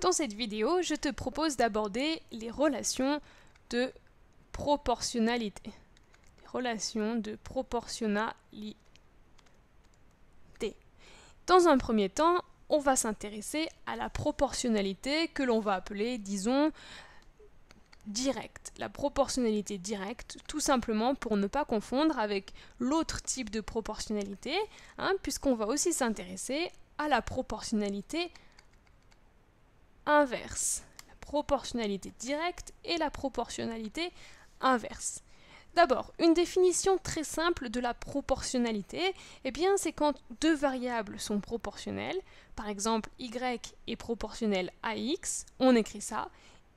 Dans cette vidéo, je te propose d'aborder les relations de proportionnalité. Les relations de proportionnalité. Dans un premier temps, on va s'intéresser à la proportionnalité que l'on va appeler, disons, directe. La proportionnalité directe, tout simplement pour ne pas confondre avec l'autre type de proportionnalité, hein, puisqu'on va aussi s'intéresser à la proportionnalité inverse. La proportionnalité directe et la proportionnalité inverse. D'abord, une définition très simple de la proportionnalité, eh bien, c'est quand deux variables sont proportionnelles, par exemple y est proportionnel à x, on écrit ça,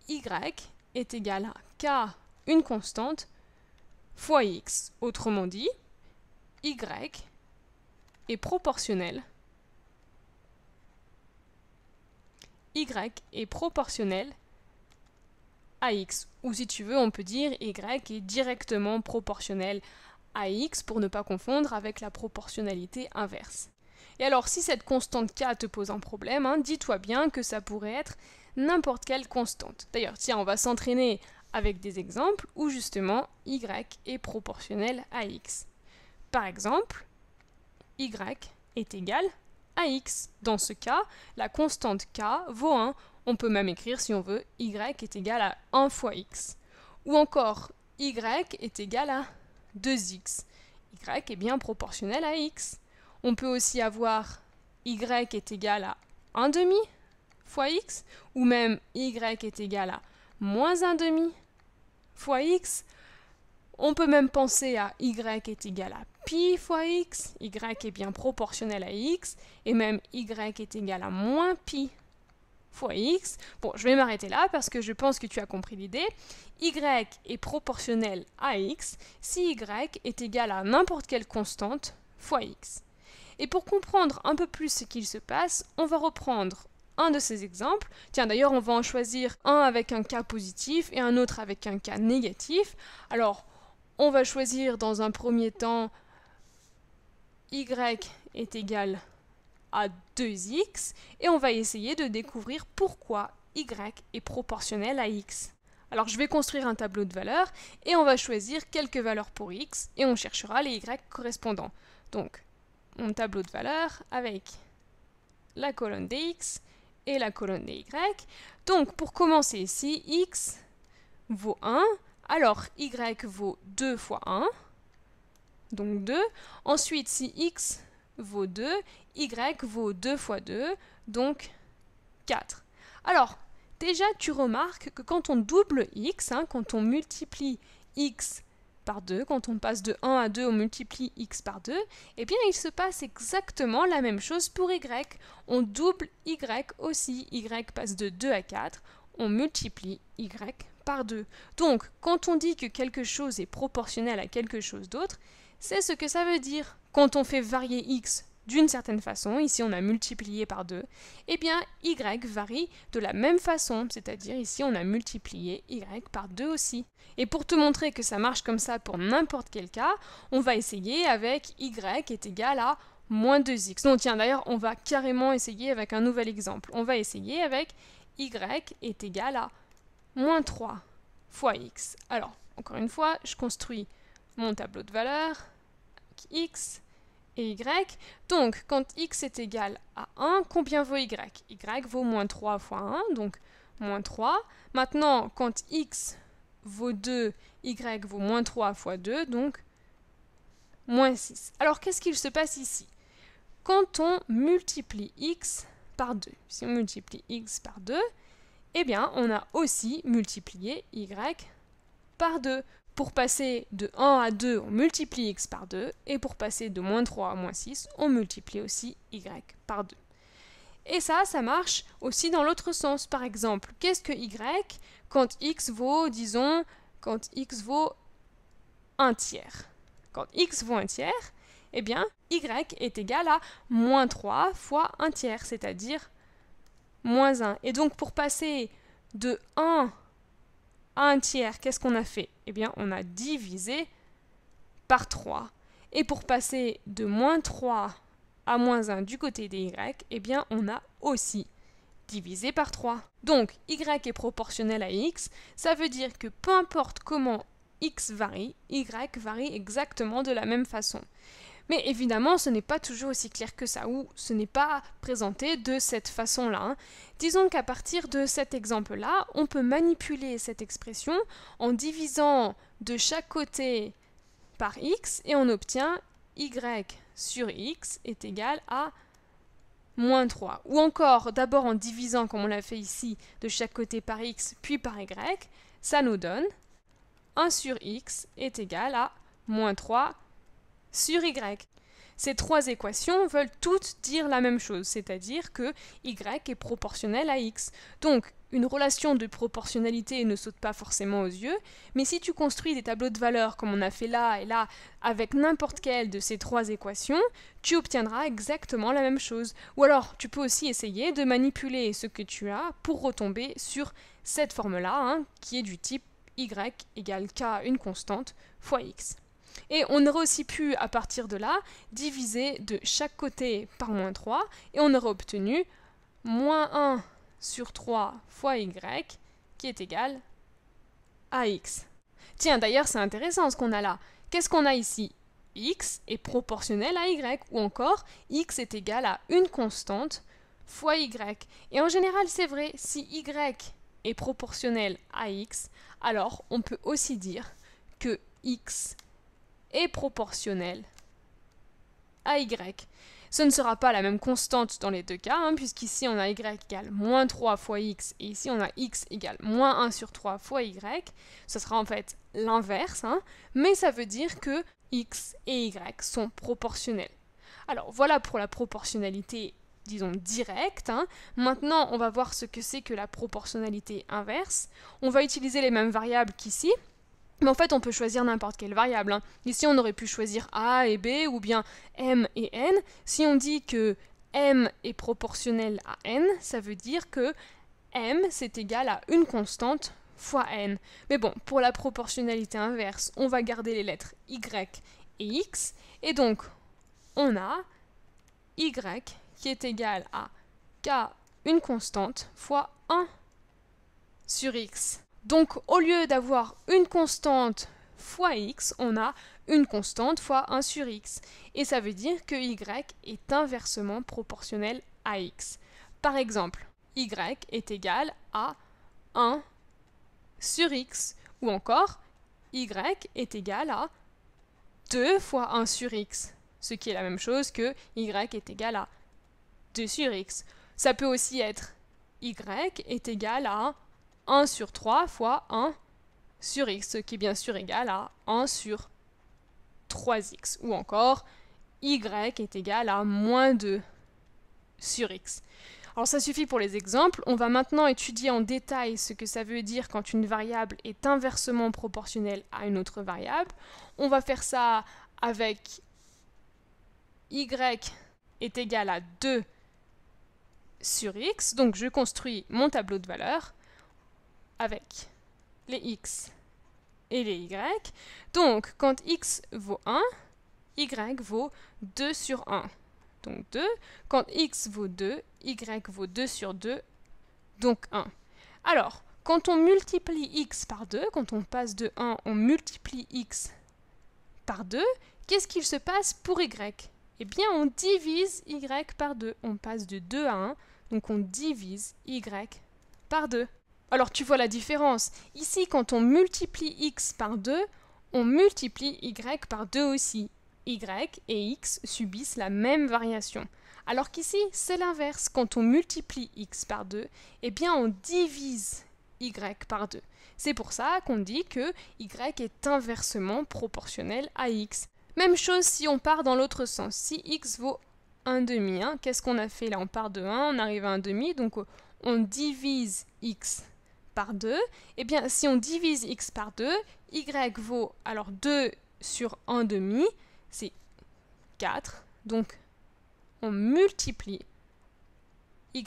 y est égal à k, une constante, fois x. Autrement dit, y est proportionnel y est proportionnel à x. Ou si tu veux, on peut dire y est directement proportionnel à x pour ne pas confondre avec la proportionnalité inverse. Et alors si cette constante k te pose un problème, hein, dis-toi bien que ça pourrait être n'importe quelle constante. D'ailleurs, tiens, on va s'entraîner avec des exemples où justement y est proportionnel à x. Par exemple, y est égal dans ce cas, la constante k vaut 1. On peut même écrire, si on veut, y est égal à 1 fois x. Ou encore, y est égal à 2x. y est bien proportionnel à x. On peut aussi avoir y est égal à 1 demi fois x, ou même y est égal à moins 1 demi fois x, on peut même penser à y est égal à pi fois x, y est bien proportionnel à x, et même y est égal à moins pi fois x. Bon, je vais m'arrêter là parce que je pense que tu as compris l'idée. y est proportionnel à x si y est égal à n'importe quelle constante fois x. Et pour comprendre un peu plus ce qu'il se passe, on va reprendre un de ces exemples. Tiens, d'ailleurs, on va en choisir un avec un cas positif et un autre avec un cas négatif. Alors, on va choisir dans un premier temps y est égal à 2x et on va essayer de découvrir pourquoi y est proportionnel à x. Alors je vais construire un tableau de valeurs et on va choisir quelques valeurs pour x et on cherchera les y correspondants. Donc mon tableau de valeurs avec la colonne des x et la colonne des y. Donc pour commencer ici, x vaut 1, alors, y vaut 2 fois 1, donc 2. Ensuite, si x vaut 2, y vaut 2 fois 2, donc 4. Alors, déjà, tu remarques que quand on double x, hein, quand on multiplie x par 2, quand on passe de 1 à 2, on multiplie x par 2, eh bien il se passe exactement la même chose pour y. On double y aussi, y passe de 2 à 4, on multiplie y par 2. Donc, quand on dit que quelque chose est proportionnel à quelque chose d'autre, c'est ce que ça veut dire. Quand on fait varier x d'une certaine façon, ici on a multiplié par 2, eh bien y varie de la même façon, c'est-à-dire ici on a multiplié y par 2 aussi. Et pour te montrer que ça marche comme ça pour n'importe quel cas, on va essayer avec y est égal à moins 2x. Non tiens, d'ailleurs on va carrément essayer avec un nouvel exemple. On va essayer avec y est égal à moins 3 fois x. Alors, encore une fois, je construis mon tableau de valeurs x et y. Donc, quand x est égal à 1, combien vaut y y vaut moins 3 fois 1, donc moins 3. Maintenant, quand x vaut 2, y vaut moins 3 fois 2, donc moins 6. Alors, qu'est-ce qu'il se passe ici Quand on multiplie x par 2, si on multiplie x par 2, eh bien on a aussi multiplié y par 2. Pour passer de 1 à 2, on multiplie x par 2, et pour passer de moins 3 à moins 6, on multiplie aussi y par 2. Et ça, ça marche aussi dans l'autre sens. Par exemple, qu'est-ce que y quand x vaut, disons, quand x vaut 1 tiers Quand x vaut 1 tiers, eh bien, y est égal à moins 3 fois 1 tiers, c'est-à-dire 1. Et donc pour passer de 1 à 1 tiers, qu'est-ce qu'on a fait Eh bien, on a divisé par 3. Et pour passer de moins 3 à moins 1 du côté des y, eh bien, on a aussi divisé par 3. Donc, y est proportionnel à x, ça veut dire que peu importe comment x varie, y varie exactement de la même façon. Mais évidemment, ce n'est pas toujours aussi clair que ça, ou ce n'est pas présenté de cette façon-là. Hein. Disons qu'à partir de cet exemple-là, on peut manipuler cette expression en divisant de chaque côté par x et on obtient y sur x est égal à moins 3. Ou encore, d'abord en divisant, comme on l'a fait ici, de chaque côté par x puis par y, ça nous donne 1 sur x est égal à moins 3 sur y. Ces trois équations veulent toutes dire la même chose, c'est-à-dire que y est proportionnel à x. Donc, une relation de proportionnalité ne saute pas forcément aux yeux, mais si tu construis des tableaux de valeurs comme on a fait là et là, avec n'importe quelle de ces trois équations, tu obtiendras exactement la même chose. Ou alors, tu peux aussi essayer de manipuler ce que tu as pour retomber sur cette forme-là, hein, qui est du type y égale k, une constante, fois x. Et on aurait aussi pu, à partir de là, diviser de chaque côté par moins 3, et on aurait obtenu moins 1 sur 3 fois y, qui est égal à x. Tiens, d'ailleurs, c'est intéressant ce qu'on a là. Qu'est-ce qu'on a ici x est proportionnel à y, ou encore x est égal à une constante fois y. Et en général, c'est vrai, si y est proportionnel à x, alors on peut aussi dire que x est proportionnelle à y. Ce ne sera pas la même constante dans les deux cas, hein, puisqu'ici on a y égale moins 3 fois x, et ici on a x égale moins 1 sur 3 fois y. Ce sera en fait l'inverse, hein, mais ça veut dire que x et y sont proportionnels. Alors voilà pour la proportionnalité, disons, directe. Hein. Maintenant, on va voir ce que c'est que la proportionnalité inverse. On va utiliser les mêmes variables qu'ici, mais en fait, on peut choisir n'importe quelle variable. Hein. Ici, on aurait pu choisir A et B ou bien M et N. Si on dit que M est proportionnel à N, ça veut dire que M, c'est égal à une constante fois N. Mais bon, pour la proportionnalité inverse, on va garder les lettres Y et X. Et donc, on a Y qui est égal à K, une constante, fois 1 sur X. Donc au lieu d'avoir une constante fois x, on a une constante fois 1 sur x. Et ça veut dire que y est inversement proportionnel à x. Par exemple, y est égal à 1 sur x. Ou encore, y est égal à 2 fois 1 sur x. Ce qui est la même chose que y est égal à 2 sur x. Ça peut aussi être y est égal à 1 sur 3 fois 1 sur x, ce qui est bien sûr égal à 1 sur 3x. Ou encore, y est égal à moins 2 sur x. Alors ça suffit pour les exemples, on va maintenant étudier en détail ce que ça veut dire quand une variable est inversement proportionnelle à une autre variable. On va faire ça avec y est égal à 2 sur x, donc je construis mon tableau de valeurs avec les x et les y. Donc, quand x vaut 1, y vaut 2 sur 1. Donc 2. Quand x vaut 2, y vaut 2 sur 2, donc 1. Alors, quand on multiplie x par 2, quand on passe de 1, on multiplie x par 2, qu'est-ce qu'il se passe pour y Eh bien, on divise y par 2. On passe de 2 à 1, donc on divise y par 2. Alors tu vois la différence. Ici, quand on multiplie x par 2, on multiplie y par 2 aussi. y et x subissent la même variation. Alors qu'ici, c'est l'inverse. Quand on multiplie x par 2, eh bien on divise y par 2. C'est pour ça qu'on dit que y est inversement proportionnel à x. Même chose si on part dans l'autre sens. Si x vaut 1 demi, hein, qu'est-ce qu'on a fait là On part de 1, on arrive à 1 demi, donc on divise x par 2, eh bien si on divise x par 2, y vaut alors 2 sur 1 demi, c'est 4. Donc on multiplie y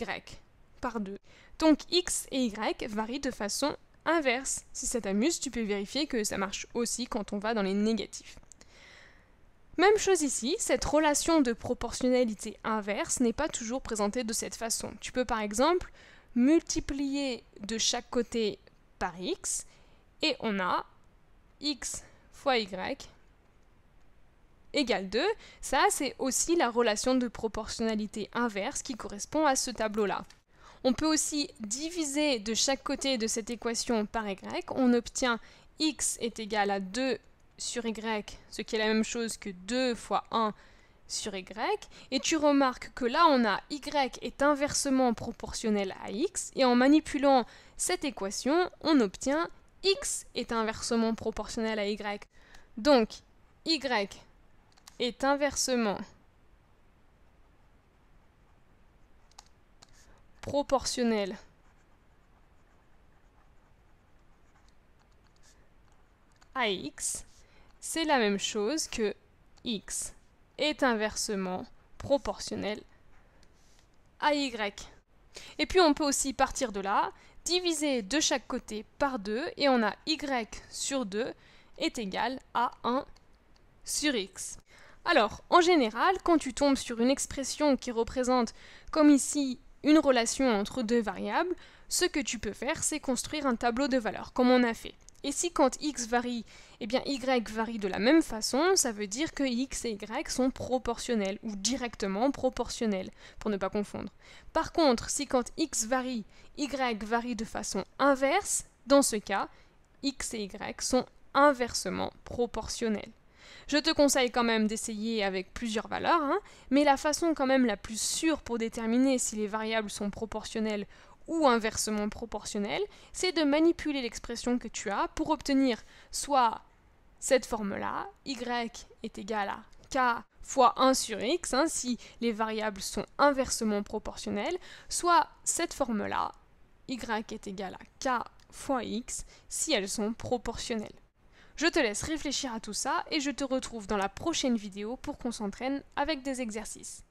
par 2. Donc x et y varient de façon inverse. Si ça t'amuse, tu peux vérifier que ça marche aussi quand on va dans les négatifs. Même chose ici, cette relation de proportionnalité inverse n'est pas toujours présentée de cette façon. Tu peux par exemple multiplié de chaque côté par x, et on a x fois y égale 2. Ça, c'est aussi la relation de proportionnalité inverse qui correspond à ce tableau-là. On peut aussi diviser de chaque côté de cette équation par y. On obtient x est égal à 2 sur y, ce qui est la même chose que 2 fois 1 sur y, et tu remarques que là on a y est inversement proportionnel à x, et en manipulant cette équation, on obtient x est inversement proportionnel à y. Donc, y est inversement proportionnel à x, c'est la même chose que x est inversement proportionnel à y. Et puis on peut aussi partir de là, diviser de chaque côté par 2 et on a y sur 2 est égal à 1 sur x. Alors, en général, quand tu tombes sur une expression qui représente, comme ici, une relation entre deux variables, ce que tu peux faire, c'est construire un tableau de valeurs, comme on a fait. Et si quand x varie eh bien y varie de la même façon, ça veut dire que x et y sont proportionnels ou directement proportionnels, pour ne pas confondre. Par contre, si quand x varie, y varie de façon inverse, dans ce cas, x et y sont inversement proportionnels. Je te conseille quand même d'essayer avec plusieurs valeurs, hein, mais la façon quand même la plus sûre pour déterminer si les variables sont proportionnelles ou inversement proportionnelles, c'est de manipuler l'expression que tu as pour obtenir soit cette forme-là, y est égal à k fois 1 sur x, hein, si les variables sont inversement proportionnelles, soit cette forme-là, y est égal à k fois x, si elles sont proportionnelles. Je te laisse réfléchir à tout ça et je te retrouve dans la prochaine vidéo pour qu'on s'entraîne avec des exercices.